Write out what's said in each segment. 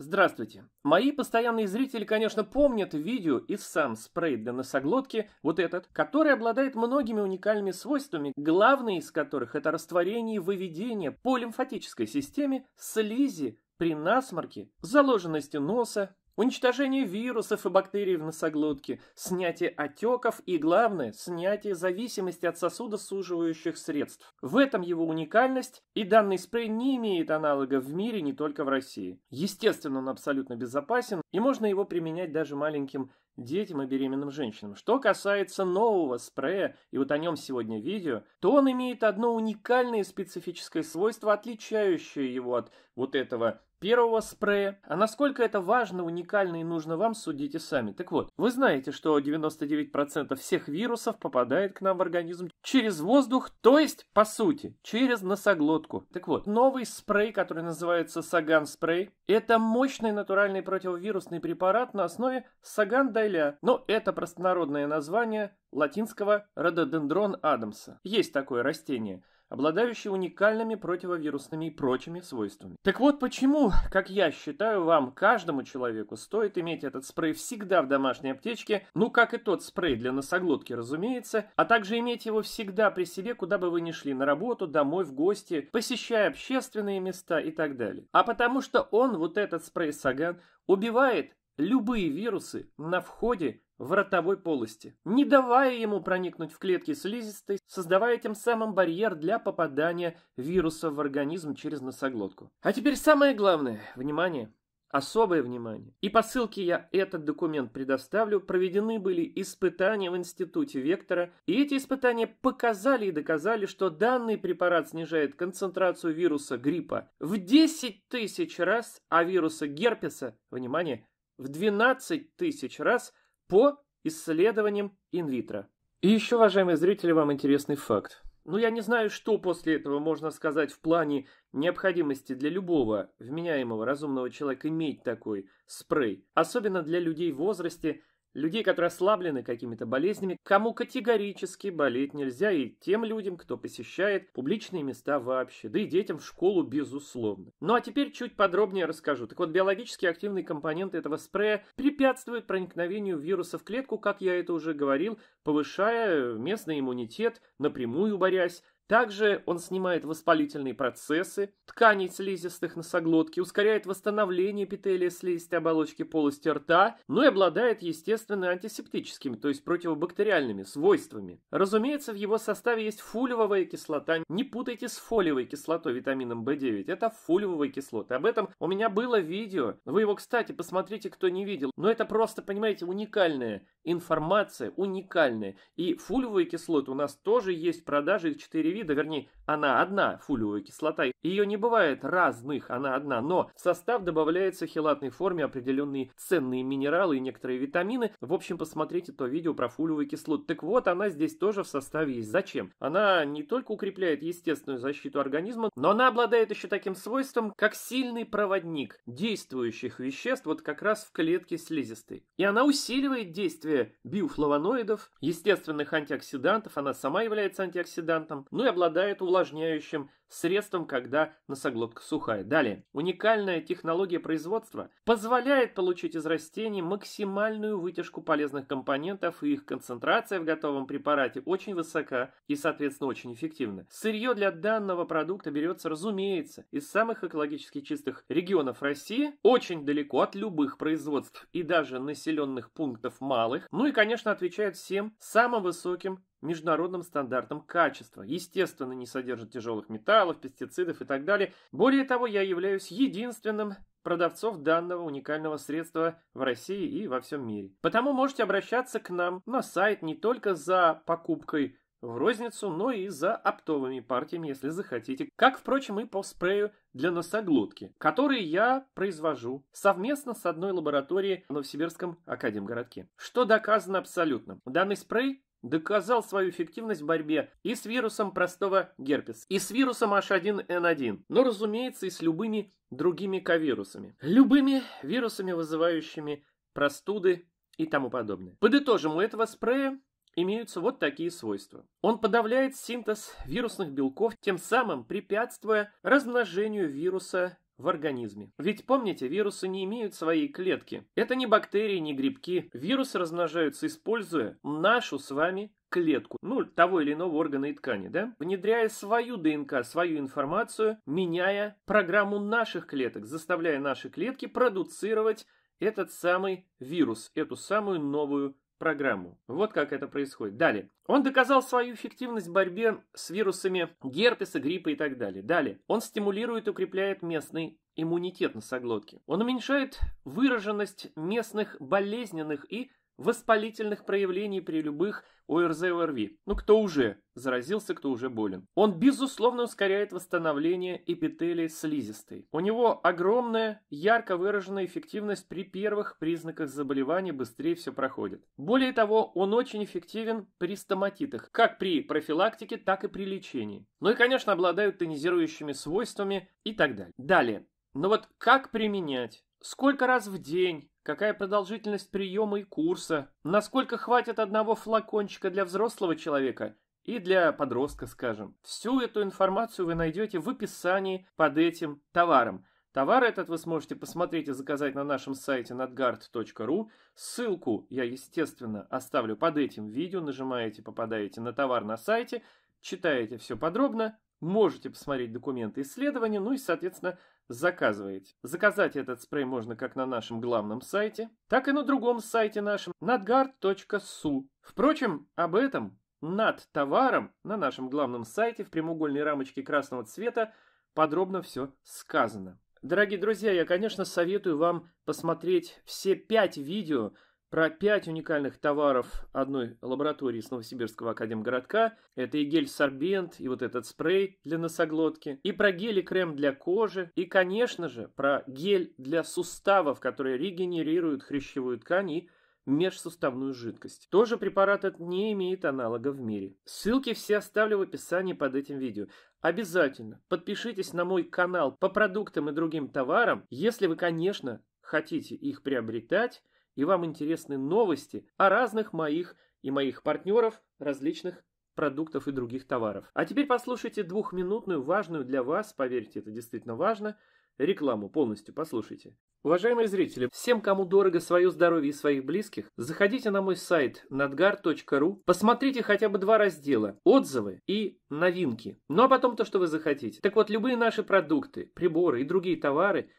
Здравствуйте! Мои постоянные зрители, конечно, помнят видео из сам спрей для носоглотки, вот этот, который обладает многими уникальными свойствами, главное из которых это растворение и выведение по лимфатической системе слизи при насморке, заложенности носа, Уничтожение вирусов и бактерий в носоглотке, снятие отеков и, главное, снятие зависимости от сосудосуживающих средств. В этом его уникальность, и данный спрей не имеет аналога в мире, не только в России. Естественно, он абсолютно безопасен, и можно его применять даже маленьким детям и беременным женщинам. Что касается нового спрея, и вот о нем сегодня видео, то он имеет одно уникальное специфическое свойство, отличающее его от вот этого первого спрея. А насколько это важно, уникально и нужно вам, судите сами. Так вот, вы знаете, что 99% всех вирусов попадает к нам в организм через воздух, то есть, по сути, через носоглотку. Так вот, новый спрей, который называется Саган спрей, это мощный натуральный противовирусный препарат на основе Саган Дайля. Но это простонародное название латинского рододендрон Адамса. Есть такое растение – обладающий уникальными противовирусными и прочими свойствами. Так вот почему, как я считаю, вам, каждому человеку, стоит иметь этот спрей всегда в домашней аптечке, ну как и тот спрей для носоглотки, разумеется, а также иметь его всегда при себе, куда бы вы ни шли, на работу, домой, в гости, посещая общественные места и так далее. А потому что он, вот этот спрей Саган, убивает любые вирусы на входе в ротовой полости, не давая ему проникнуть в клетки слизистой, создавая тем самым барьер для попадания вируса в организм через носоглотку. А теперь самое главное, внимание, особое внимание. И по ссылке я этот документ предоставлю, проведены были испытания в Институте Вектора, и эти испытания показали и доказали, что данный препарат снижает концентрацию вируса гриппа в 10 тысяч раз, а вируса герпеса, внимание, в 12 тысяч раз по исследованиям инвитро. И еще, уважаемые зрители, вам интересный факт. Ну, я не знаю, что после этого можно сказать в плане необходимости для любого вменяемого разумного человека иметь такой спрей, особенно для людей в возрасте – людей, которые ослаблены какими-то болезнями, кому категорически болеть нельзя, и тем людям, кто посещает публичные места вообще, да и детям в школу безусловно. Ну а теперь чуть подробнее расскажу. Так вот, биологически активные компоненты этого спрея препятствуют проникновению вируса в клетку, как я это уже говорил, повышая местный иммунитет, напрямую борясь также он снимает воспалительные процессы тканей слизистых носоглотки, ускоряет восстановление эпителия слизистой оболочки полости рта, но ну и обладает, естественно, антисептическими, то есть противобактериальными свойствами. Разумеется, в его составе есть фулевая кислота. Не путайте с фолиевой кислотой витамином в 9 Это фулевые кислота. Об этом у меня было видео. Вы его, кстати, посмотрите, кто не видел. Но это просто, понимаете, уникальная информация, уникальная. И фулевые кислоты у нас тоже есть в продаже, их 4 вида, вернее, она одна, фулиевая кислота. Ее не бывает разных, она одна, но в состав добавляется в хелатной форме определенные ценные минералы и некоторые витамины. В общем, посмотрите то видео про фулиевую кислоту. Так вот, она здесь тоже в составе есть. Зачем? Она не только укрепляет естественную защиту организма, но она обладает еще таким свойством, как сильный проводник действующих веществ вот как раз в клетке слизистой. И она усиливает действие биофлавоноидов, естественных антиоксидантов, она сама является антиоксидантом, ну и обладает увлажняющим средством, когда носоглотка сухая. Далее. Уникальная технология производства позволяет получить из растений максимальную вытяжку полезных компонентов, и их концентрация в готовом препарате очень высока и, соответственно, очень эффективна. Сырье для данного продукта берется, разумеется, из самых экологически чистых регионов России, очень далеко от любых производств и даже населенных пунктов малых, ну и, конечно, отвечает всем самым высоким международным стандартам качества. Естественно, не содержит тяжелых металлов, пестицидов и так далее. Более того, я являюсь единственным продавцов данного уникального средства в России и во всем мире. Потому можете обращаться к нам на сайт не только за покупкой в розницу, но и за оптовыми партиями, если захотите. Как, впрочем, и по спрею для носоглотки, который я произвожу совместно с одной лабораторией в Новосибирском Академгородке. Что доказано абсолютно. Данный спрей доказал свою эффективность в борьбе и с вирусом простого герпеса, и с вирусом H1N1, но, разумеется, и с любыми другими ковирусами, любыми вирусами, вызывающими простуды и тому подобное. Подытожим, у этого спрея имеются вот такие свойства. Он подавляет синтез вирусных белков, тем самым препятствуя размножению вируса в организме. Ведь помните, вирусы не имеют своей клетки. Это не бактерии, не грибки. Вирусы размножаются, используя нашу с вами клетку, ну, того или иного органа и ткани, да, внедряя свою ДНК, свою информацию, меняя программу наших клеток, заставляя наши клетки продуцировать этот самый вирус, эту самую новую программу. Вот как это происходит. Далее. Он доказал свою эффективность в борьбе с вирусами герпеса, гриппа и так далее. Далее. Он стимулирует и укрепляет местный иммунитет носоглотки. Он уменьшает выраженность местных болезненных и воспалительных проявлений при любых ОРЗ и ОРВИ. Ну кто уже заразился, кто уже болен. Он безусловно ускоряет восстановление эпителия слизистой. У него огромная, ярко выраженная эффективность при первых признаках заболевания, быстрее все проходит. Более того, он очень эффективен при стоматитах, как при профилактике, так и при лечении. Ну и, конечно, обладают тонизирующими свойствами и так далее. Далее. Но ну вот как применять? Сколько раз в день? Какая продолжительность приема и курса? Насколько хватит одного флакончика для взрослого человека и для подростка, скажем? Всю эту информацию вы найдете в описании под этим товаром. Товар этот вы сможете посмотреть и заказать на нашем сайте nadgard.ru. Ссылку я, естественно, оставлю под этим видео. Нажимаете, попадаете на товар на сайте, читаете все подробно, можете посмотреть документы исследования, ну и, соответственно, заказываете. Заказать этот спрей можно как на нашем главном сайте, так и на другом сайте нашем nadgard.su. Впрочем, об этом над товаром на нашем главном сайте в прямоугольной рамочке красного цвета подробно все сказано. Дорогие друзья, я, конечно, советую вам посмотреть все пять видео, про пять уникальных товаров одной лаборатории с Новосибирского академгородка. Это и гель-сорбент, и вот этот спрей для носоглотки, и про гель и крем для кожи, и, конечно же, про гель для суставов, которые регенерируют хрящевую ткань и межсуставную жидкость. Тоже препарат этот не имеет аналога в мире. Ссылки все оставлю в описании под этим видео. Обязательно подпишитесь на мой канал по продуктам и другим товарам, если вы, конечно, хотите их приобретать и вам интересны новости о разных моих и моих партнеров различных продуктов и других товаров. А теперь послушайте двухминутную, важную для вас, поверьте, это действительно важно, рекламу полностью послушайте. Уважаемые зрители, всем, кому дорого свое здоровье и своих близких, заходите на мой сайт nadgar.ru, посмотрите хотя бы два раздела – отзывы и новинки. Ну а потом то, что вы захотите. Так вот, любые наши продукты, приборы и другие товары –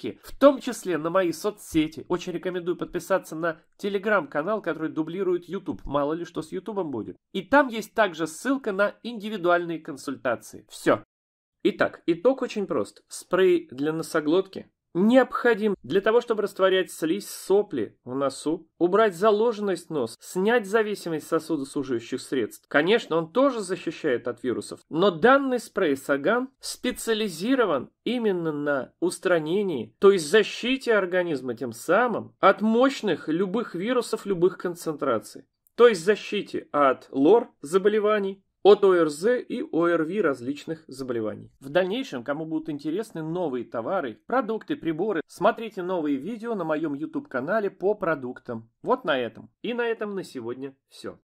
ссылки, в том числе на мои соцсети. Очень рекомендую подписаться на телеграм-канал, который дублирует YouTube. Мало ли что с Ютубом будет. И там есть также ссылка на индивидуальные консультации. Все. Итак, итог очень прост. Спрей для носоглотки необходим для того, чтобы растворять слизь, сопли в носу, убрать заложенность нос, снять зависимость сосудосуживающих средств. Конечно, он тоже защищает от вирусов, но данный спрей Саган специализирован именно на устранении, то есть защите организма тем самым от мощных любых вирусов любых концентраций. То есть защите от лор заболеваний, от ОРЗ и ОРВИ различных заболеваний. В дальнейшем, кому будут интересны новые товары, продукты, приборы, смотрите новые видео на моем YouTube-канале по продуктам. Вот на этом. И на этом на сегодня все.